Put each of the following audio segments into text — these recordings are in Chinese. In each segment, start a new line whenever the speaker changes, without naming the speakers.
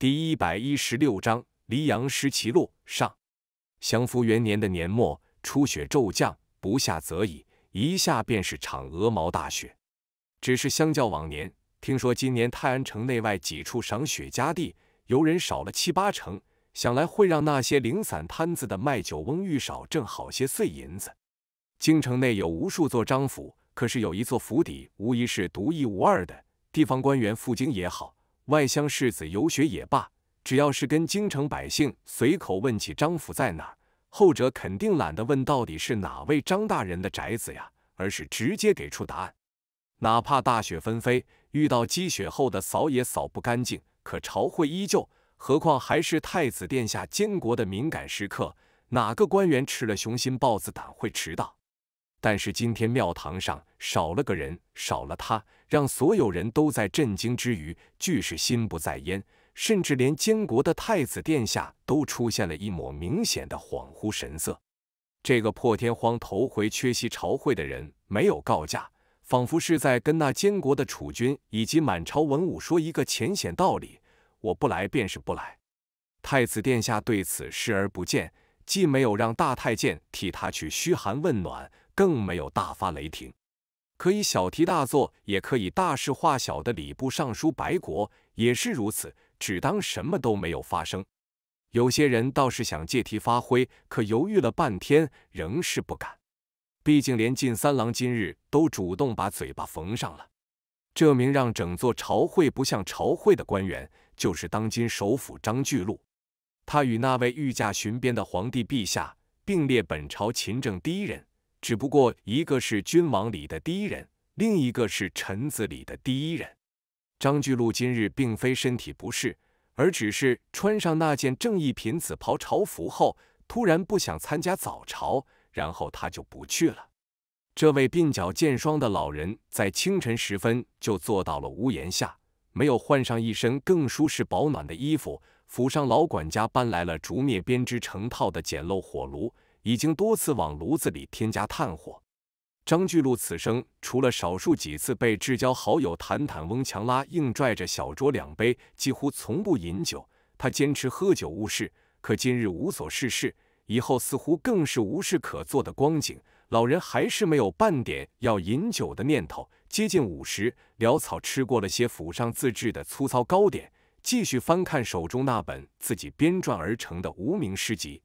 第一百一十六章黎阳失其路上。祥符元年的年末，初雪骤降，不下则已，一下便是场鹅毛大雪。只是相较往年，听说今年泰安城内外几处赏雪佳地，游人少了七八成，想来会让那些零散摊子的卖酒翁遇少挣好些碎银子。京城内有无数座张府，可是有一座府邸无疑是独一无二的。地方官员赴京也好。外乡世子游学也罢，只要是跟京城百姓随口问起张府在哪，后者肯定懒得问到底是哪位张大人的宅子呀，而是直接给出答案。哪怕大雪纷飞，遇到积雪后的扫也扫不干净，可朝会依旧。何况还是太子殿下监国的敏感时刻，哪个官员吃了雄心豹子胆会迟到？但是今天庙堂上少了个人，少了他，让所有人都在震惊之余，俱是心不在焉，甚至连监国的太子殿下都出现了一抹明显的恍惚神色。这个破天荒头回缺席朝会的人，没有告假，仿佛是在跟那监国的储君以及满朝文武说一个浅显道理：我不来便是不来。太子殿下对此视而不见，既没有让大太监替他去嘘寒问暖。更没有大发雷霆，可以小题大做，也可以大事化小的礼部尚书白国也是如此，只当什么都没有发生。有些人倒是想借题发挥，可犹豫了半天，仍是不敢。毕竟连晋三郎今日都主动把嘴巴缝上了。这名让整座朝会不像朝会的官员，就是当今首辅张巨鹿。他与那位御驾巡边的皇帝陛下并列本朝勤政第一人。只不过一个是君王里的第一人，另一个是臣子里的第一人。张巨禄今日并非身体不适，而只是穿上那件正一品紫袍朝服后，突然不想参加早朝，然后他就不去了。这位鬓角渐霜的老人在清晨时分就坐到了屋檐下，没有换上一身更舒适保暖的衣服。府上老管家搬来了竹篾编织成套的简陋火炉。已经多次往炉子里添加炭火。张巨鹿此生除了少数几次被至交好友坦坦翁强拉硬拽着小酌两杯，几乎从不饮酒。他坚持喝酒误事，可今日无所事事，以后似乎更是无事可做的光景。老人还是没有半点要饮酒的念头。接近午时，潦草吃过了些府上自制的粗糙糕点，继续翻看手中那本自己编撰而成的无名诗集。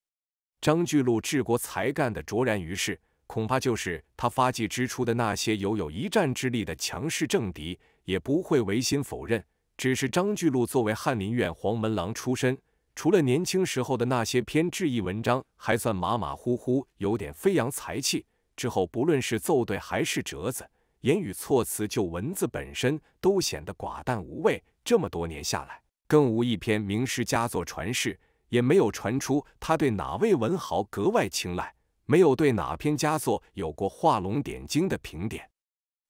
张巨禄治国才干的卓然于世，恐怕就是他发迹之初的那些犹有一战之力的强势政敌，也不会违心否认。只是张巨禄作为翰林院黄门郎出身，除了年轻时候的那些偏质意文章，还算马马虎虎，有点飞扬才气。之后不论是奏对还是折子，言语措辞就文字本身都显得寡淡无味。这么多年下来，更无一篇名师佳作传世。也没有传出他对哪位文豪格外青睐，没有对哪篇佳作有过画龙点睛的评点。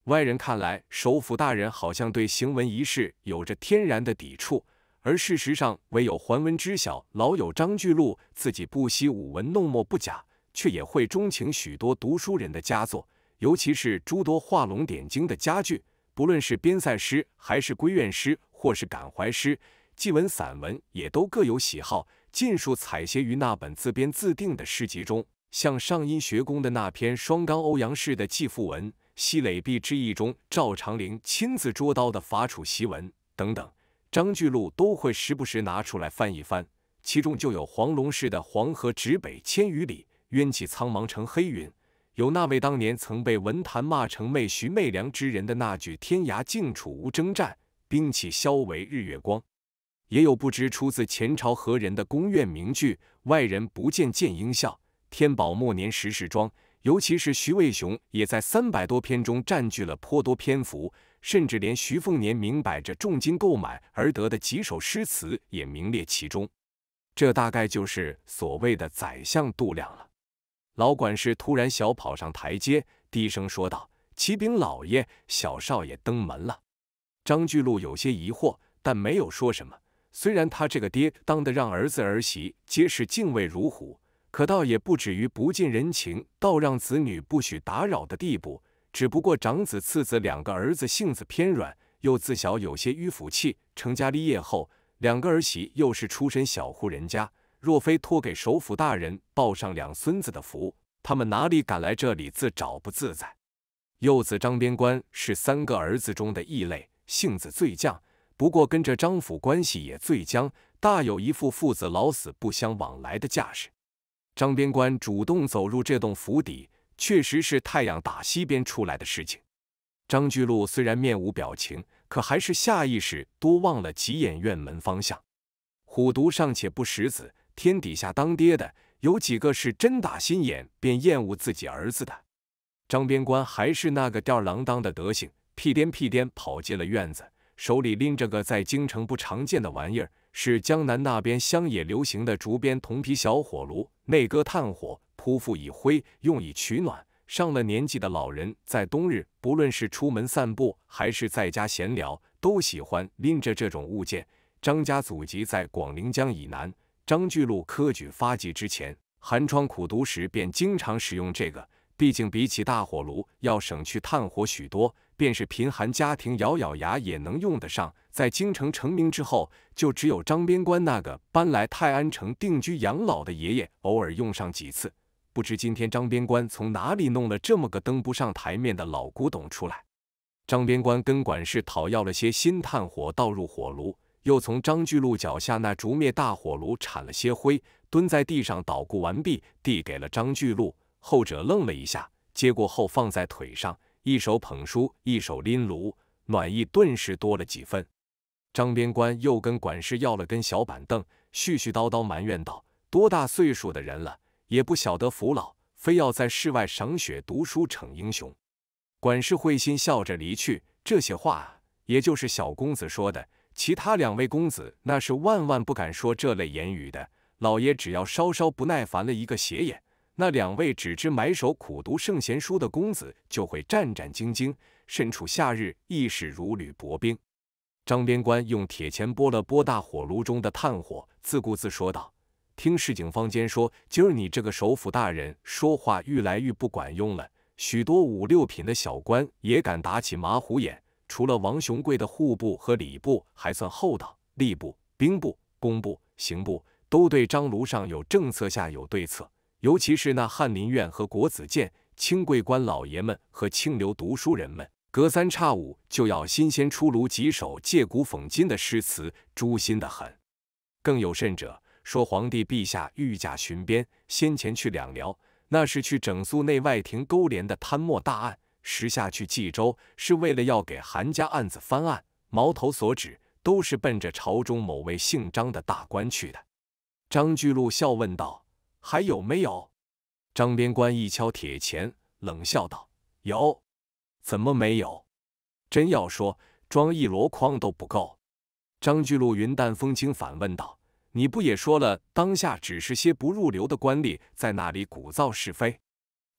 外人看来，首府大人好像对行文一事有着天然的抵触，而事实上，唯有桓文知晓老友张巨禄自己不惜舞文弄墨不假，却也会钟情许多读书人的佳作，尤其是诸多画龙点睛的佳句。不论是边塞诗，还是归院诗，或是感怀诗，祭文散文也都各有喜好。尽数采撷于那本自编自定的诗集中，像上音学宫的那篇双纲欧阳氏的祭父文，西垒壁之役中赵长龄亲自捉刀的伐楚檄文等等，张巨鹿都会时不时拿出来翻一翻。其中就有黄龙氏的“黄河直北千余里，冤起苍茫成黑云”，有那位当年曾被文坛骂成媚徐媚良之人的那句“天涯静处无征战，兵器消为日月光”。也有不知出自前朝何人的宫苑名句，外人不见见英笑。天宝末年时时装。”尤其是徐渭雄也在三百多篇中占据了颇多篇幅，甚至连徐凤年明摆着重金购买而得的几首诗词也名列其中。这大概就是所谓的宰相肚量了。老管事突然小跑上台阶，低声说道：“启禀老爷，小少爷登门了。”张巨鹿有些疑惑，但没有说什么。虽然他这个爹当得让儿子儿媳皆是敬畏如虎，可倒也不止于不近人情，到让子女不许打扰的地步。只不过长子、次子两个儿子性子偏软，又自小有些迂腐气，成家立业后，两个儿媳又是出身小户人家，若非托给首府大人抱上两孙子的福，他们哪里敢来这里自找不自在？幼子张边官是三个儿子中的异类，性子最犟。不过跟这张府关系也最僵，大有一副父子老死不相往来的架势。张边官主动走入这栋府邸，确实是太阳打西边出来的事情。张巨禄虽然面无表情，可还是下意识多望了几眼院门方向。虎毒尚且不食子，天底下当爹的有几个是真打心眼便厌恶自己儿子的？张边官还是那个吊儿郎当的德行，屁颠屁颠跑进了院子。手里拎着个在京城不常见的玩意儿，是江南那边乡野流行的竹编铜皮小火炉，内搁炭火，铺覆以灰，用以取暖。上了年纪的老人在冬日，不论是出门散步还是在家闲聊，都喜欢拎着这种物件。张家祖籍在广陵江以南，张巨禄科举发迹之前，寒窗苦读时便经常使用这个。毕竟比起大火炉，要省去炭火许多，便是贫寒家庭咬咬牙也能用得上。在京城成名之后，就只有张边关那个搬来泰安城定居养老的爷爷，偶尔用上几次。不知今天张边关从哪里弄了这么个登不上台面的老古董出来。张边关跟管事讨要了些新炭火，倒入火炉，又从张巨鹿脚下那竹篾大火炉铲了些灰，蹲在地上捣鼓完毕，递给了张巨鹿。后者愣了一下，接过后放在腿上，一手捧书，一手拎炉，暖意顿时多了几分。张边官又跟管事要了根小板凳，絮絮叨叨埋怨道：“多大岁数的人了，也不晓得扶老，非要在室外赏雪读书逞英雄。”管事会心笑着离去。这些话也就是小公子说的，其他两位公子那是万万不敢说这类言语的。老爷只要稍稍不耐烦了一个斜眼。那两位只知埋首苦读圣贤书的公子就会战战兢兢，身处夏日亦是如履薄冰。张边官用铁钳拨了拨大火炉中的炭火，自顾自说道：“听市井坊间说，今儿你这个首府大人说话愈来愈不管用了，许多五六品的小官也敢打起马虎眼。除了王雄贵的户部和礼部还算厚道，吏部、兵部、工部、刑部都对张炉上有政策，下有对策。”尤其是那翰林院和国子监，清贵官老爷们和清流读书人们，隔三差五就要新鲜出炉几首借古讽今的诗词，诛心的很。更有甚者，说皇帝陛下御驾巡边，先前去两辽，那是去整肃内外廷勾连的贪墨大案；时下去冀州，是为了要给韩家案子翻案。矛头所指，都是奔着朝中某位姓张的大官去的。张巨禄笑问道。还有没有？张边关一敲铁钳，冷笑道：“有，怎么没有？真要说，装一箩筐都不够。”张巨鹿云淡风轻反问道：“你不也说了，当下只是些不入流的官吏在那里鼓噪是非？”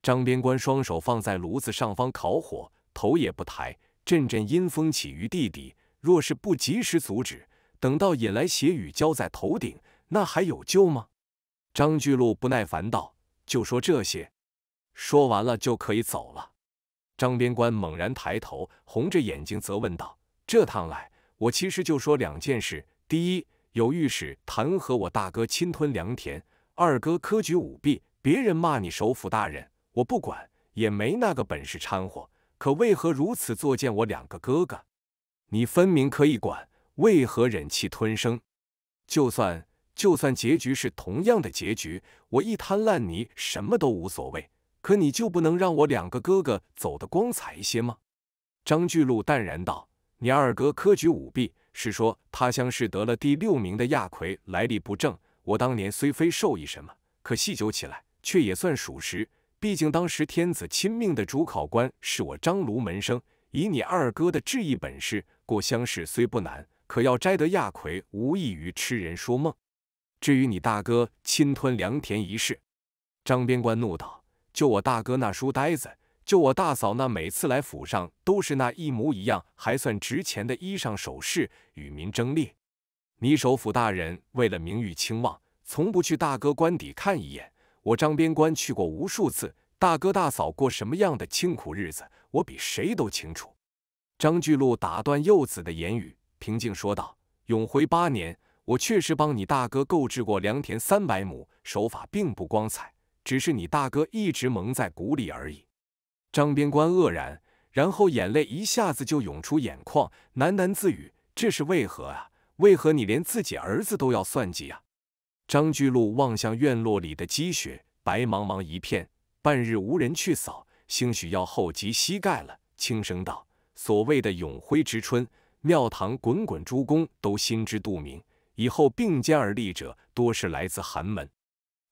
张边关双手放在炉子上方烤火，头也不抬。阵阵阴风起于地底，若是不及时阻止，等到引来血雨浇在头顶，那还有救吗？张巨鹿不耐烦道：“就说这些，说完了就可以走了。”张边官猛然抬头，红着眼睛责问道：“这趟来，我其实就说两件事。第一，有御史弹劾我大哥侵吞良田；二哥科举舞弊。别人骂你首府大人，我不管，也没那个本事掺和。可为何如此作贱我两个哥哥？你分明可以管，为何忍气吞声？就算……”就算结局是同样的结局，我一滩烂泥什么都无所谓。可你就不能让我两个哥哥走得光彩一些吗？张巨鹿淡然道：“你二哥科举舞弊，是说他乡试得了第六名的亚魁来历不正。我当年虽非受益什么，可细究起来却也算属实。毕竟当时天子亲命的主考官是我张卢门生，以你二哥的智义本事，过乡试虽不难，可要摘得亚魁，无异于痴人说梦。”至于你大哥侵吞良田一事，张边官怒道：“就我大哥那书呆子，就我大嫂那每次来府上都是那一模一样，还算值钱的衣裳首饰，与民争利。你首府大人为了名誉清望，从不去大哥官邸看一眼。我张边官去过无数次，大哥大嫂过什么样的清苦日子，我比谁都清楚。”张巨鹿打断幼子的言语，平静说道：“永回八年。”我确实帮你大哥购置过良田三百亩，手法并不光彩，只是你大哥一直蒙在鼓里而已。张边官愕然，然后眼泪一下子就涌出眼眶，喃喃自语：“这是为何啊？为何你连自己儿子都要算计啊？”张巨鹿望向院落里的积雪，白茫茫一片，半日无人去扫，兴许要后及膝盖了。轻声道：“所谓的永辉之春，庙堂、滚滚诸公都心知肚明。”以后并肩而立者，多是来自寒门。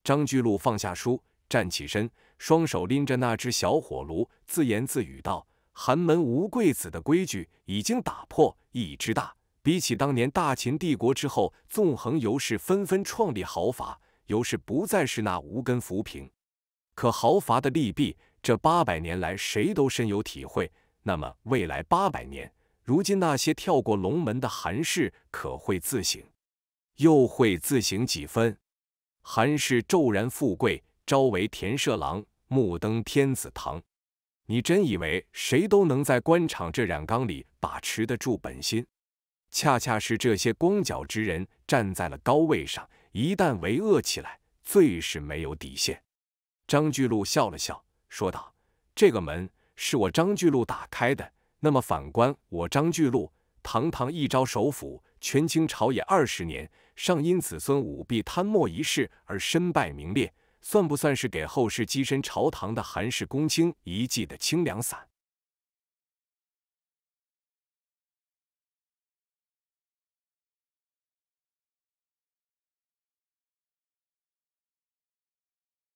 张巨禄放下书，站起身，双手拎着那只小火炉，自言自语道：“寒门无贵子的规矩已经打破，意义之大，比起当年大秦帝国之后，纵横尤氏纷纷创立豪法，尤氏不再是那无根浮萍。可豪伐的利弊，这八百年来谁都深有体会。那么未来八百年，如今那些跳过龙门的寒士，可会自省？”又会自省几分？韩氏骤然富贵，招为田舍郎，目登天子堂。你真以为谁都能在官场这染缸里把持得住本心？恰恰是这些光脚之人站在了高位上，一旦为恶起来，最是没有底线。张巨鹿笑了笑，说道：“这个门是我张巨鹿打开的。那么反观我张巨鹿，堂堂一朝首辅，权倾朝野二十年，上因子孙舞弊贪墨一事而身败名裂，算不算是给后世跻身朝堂的韩氏公卿一记的清凉散？